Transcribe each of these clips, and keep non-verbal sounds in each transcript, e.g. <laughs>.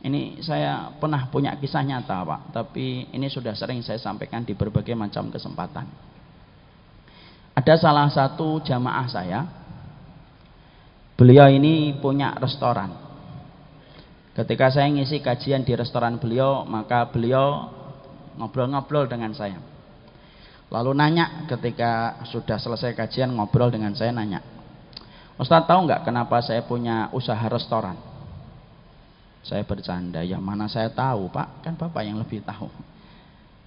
Ini saya pernah punya kisah nyata Pak, tapi ini sudah sering saya sampaikan di berbagai macam kesempatan. Ada salah satu jamaah saya, beliau ini punya restoran. Ketika saya ngisi kajian di restoran beliau, maka beliau ngobrol-ngobrol dengan saya. Lalu nanya ketika sudah selesai kajian ngobrol dengan saya nanya, Ustaz tahu nggak kenapa saya punya usaha restoran? Saya bercanda, yang mana saya tahu pak, kan bapak yang lebih tahu.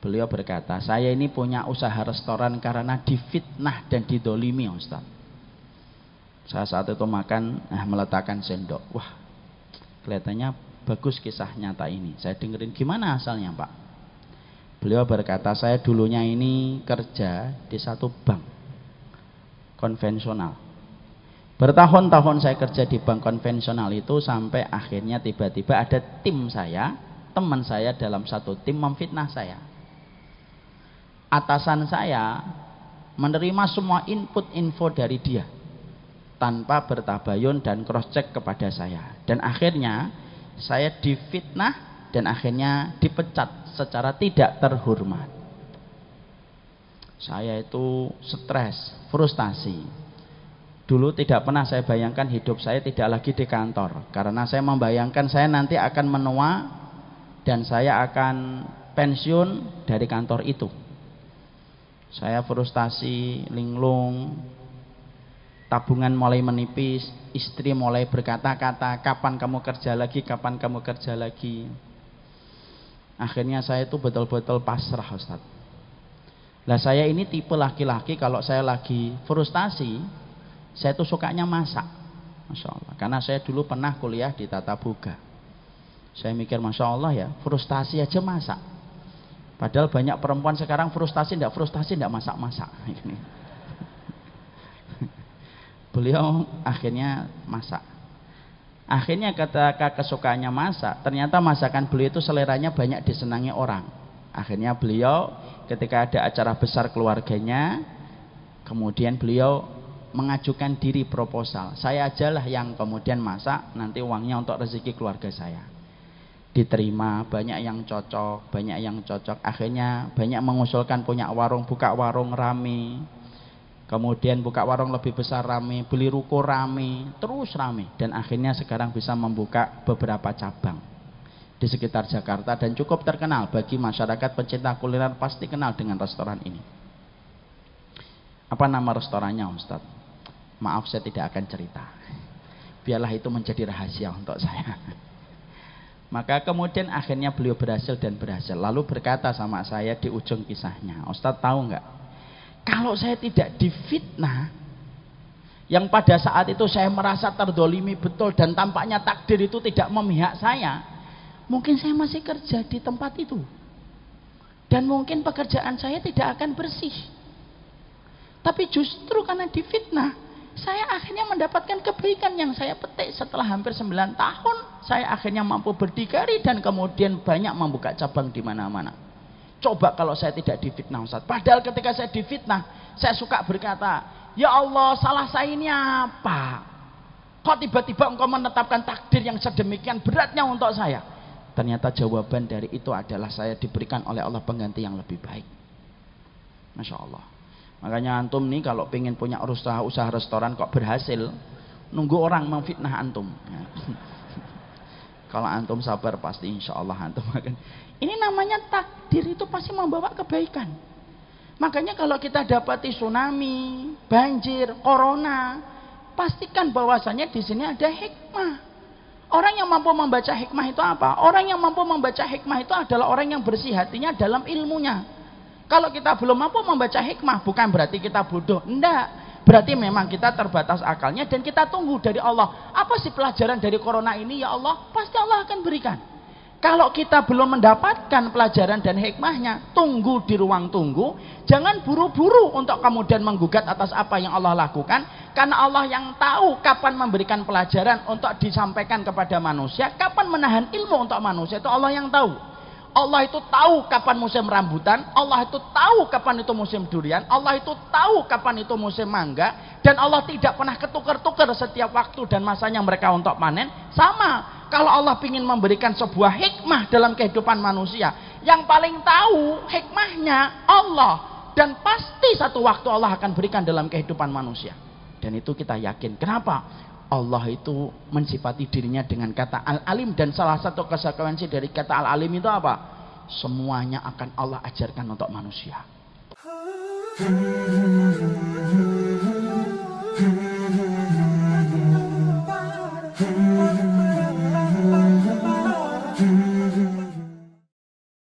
Beliau berkata, saya ini punya usaha restoran karena difitnah dan didolimi Ustaz. Saya saat itu makan, nah, meletakkan sendok. Wah, kelihatannya bagus kisah nyata ini. Saya dengerin gimana asalnya pak. Beliau berkata, saya dulunya ini kerja di satu bank konvensional. Bertahun-tahun saya kerja di bank konvensional itu sampai akhirnya tiba-tiba ada tim saya, teman saya dalam satu tim memfitnah saya. Atasan saya menerima semua input info dari dia tanpa bertabayun dan cross check kepada saya. Dan akhirnya saya difitnah dan akhirnya dipecat secara tidak terhormat. Saya itu stres, frustasi, Dulu tidak pernah saya bayangkan hidup saya tidak lagi di kantor karena saya membayangkan saya nanti akan menua dan saya akan pensiun dari kantor itu. Saya frustasi, linglung, tabungan mulai menipis, istri mulai berkata-kata, kapan kamu kerja lagi, kapan kamu kerja lagi. Akhirnya saya itu betul-betul pasrah ustadz. Nah saya ini tipe laki-laki kalau saya lagi frustasi, saya tuh sukanya masak. Masya Allah. Karena saya dulu pernah kuliah di Tata Boga. Saya mikir Masya Allah ya, frustasi aja masak. Padahal banyak perempuan sekarang frustasi, tidak frustasi, tidak masak-masak. <laughs> Beliau akhirnya masak. Akhirnya ketika kesukaannya masak, ternyata masakan beliau itu seleranya banyak disenangi orang. Akhirnya beliau ketika ada acara besar keluarganya, kemudian beliau mengajukan diri proposal. Saya ajalah yang kemudian masak, nanti uangnya untuk rezeki keluarga saya. Diterima, banyak yang cocok, banyak yang cocok. Akhirnya banyak mengusulkan punya warung, buka warung rame. Kemudian buka warung lebih besar rame, beli ruko rame, terus rame. Dan akhirnya sekarang bisa membuka beberapa cabang di sekitar Jakarta dan cukup terkenal bagi masyarakat pencinta kuliner pasti kenal dengan restoran ini. Apa nama restorannya Ustadz? Maaf saya tidak akan cerita. Biarlah itu menjadi rahasia untuk saya. Maka kemudian akhirnya beliau berhasil dan berhasil. Lalu berkata sama saya di ujung kisahnya, Ustadz tahu nggak? Kalau saya tidak difitnah, yang pada saat itu saya merasa terdolimi betul dan tampaknya takdir itu tidak memihak saya, mungkin saya masih kerja di tempat itu. Dan mungkin pekerjaan saya tidak akan bersih. Tapi justru karena difitnah, saya akhirnya mendapatkan kebaikan yang saya petik setelah hampir 9 tahun. Saya akhirnya mampu berdikari dan kemudian banyak membuka cabang di mana-mana. Coba kalau saya tidak difitnah Ustaz. Padahal ketika saya difitnah, saya suka berkata, Ya Allah salah saya ini apa? Kok tiba-tiba engkau menetapkan takdir yang sedemikian beratnya untuk saya? Ternyata jawaban dari itu adalah saya diberikan oleh Allah pengganti yang lebih baik. Masya Allah. Makanya antum nih kalau pengen punya usaha usaha restoran kok berhasil, nunggu orang memfitnah antum. Ya. <laughs> kalau antum sabar pasti insya Allah antum akan. Ini namanya takdir itu pasti membawa kebaikan. Makanya kalau kita dapati tsunami, banjir, corona, pastikan bahwasanya di sini ada hikmah. Orang yang mampu membaca hikmah itu apa? Orang yang mampu membaca hikmah itu adalah orang yang bersih hatinya dalam ilmunya. Kalau kita belum mampu membaca hikmah, bukan berarti kita bodoh. Enggak. Berarti memang kita terbatas akalnya dan kita tunggu dari Allah. Apa sih pelajaran dari corona ini ya Allah? Pasti Allah akan berikan. Kalau kita belum mendapatkan pelajaran dan hikmahnya, tunggu di ruang tunggu. Jangan buru-buru untuk kemudian menggugat atas apa yang Allah lakukan. Karena Allah yang tahu kapan memberikan pelajaran untuk disampaikan kepada manusia, kapan menahan ilmu untuk manusia, itu Allah yang tahu. Allah itu tahu kapan musim rambutan, Allah itu tahu kapan itu musim durian, Allah itu tahu kapan itu musim mangga, dan Allah tidak pernah ketukar-tukar setiap waktu dan masanya mereka untuk panen. Sama, kalau Allah ingin memberikan sebuah hikmah dalam kehidupan manusia, yang paling tahu hikmahnya Allah, dan pasti satu waktu Allah akan berikan dalam kehidupan manusia. Dan itu kita yakin. Kenapa? Allah itu mensifati dirinya dengan kata al-alim dan salah satu konsekuensi dari kata al-alim itu apa? Semuanya akan Allah ajarkan untuk manusia. Hmm.